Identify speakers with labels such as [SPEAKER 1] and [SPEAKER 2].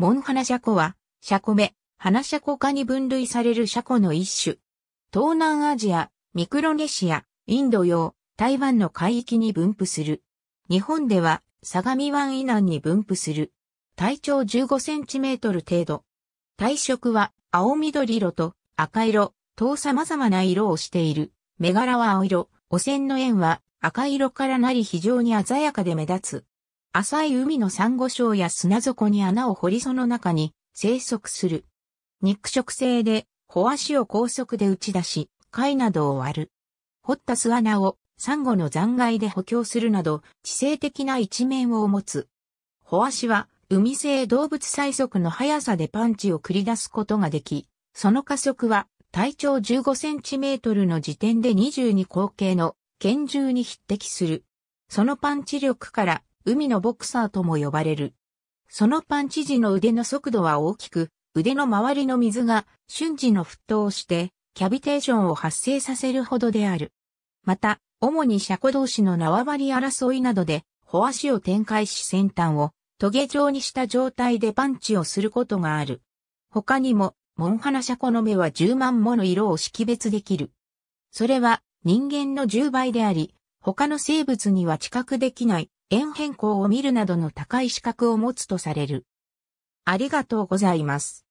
[SPEAKER 1] モンハナシャコは、シャコ目、花シャコ科
[SPEAKER 2] に分類されるシャコの一種。東南アジア、ミクロネシア、インド洋、台湾の海域に分布する。日本では、相模湾以南に分布する。体長15センチメートル程度。体色は青緑色と赤色、と様々な色をしている。目柄は青色、汚染の円は赤色からなり非常に鮮やかで目立つ。浅い海の珊瑚礁や砂底に穴を掘りその中に生息する。肉食性で、ホワシを高速で打ち出し、貝などを割る。掘った巣穴をサンゴの残骸で補強するなど、知性的な一面を持つ。ホワシは、海性動物最速の速さでパンチを繰り出すことができ、その加速は、体長15センチメートルの時点で22口径の拳銃に匹敵する。そのパンチ力から海のボクサーとも呼ばれる。そのパンチ時の腕の速度は大きく、腕の周りの水が瞬時の沸騰をして、キャビテーションを発生させるほどである。また、主に車庫同士の縄張り争いなどで、歩足を展開し先端を、トゲ状にした状態でパンチをすることがある。他にも、モンハナ車庫の目は10万もの色を識別できる。それは人間の10倍であり、他の生物には知覚できない円変更を見るなどの高い
[SPEAKER 1] 資格を持つとされる。ありがとうございます。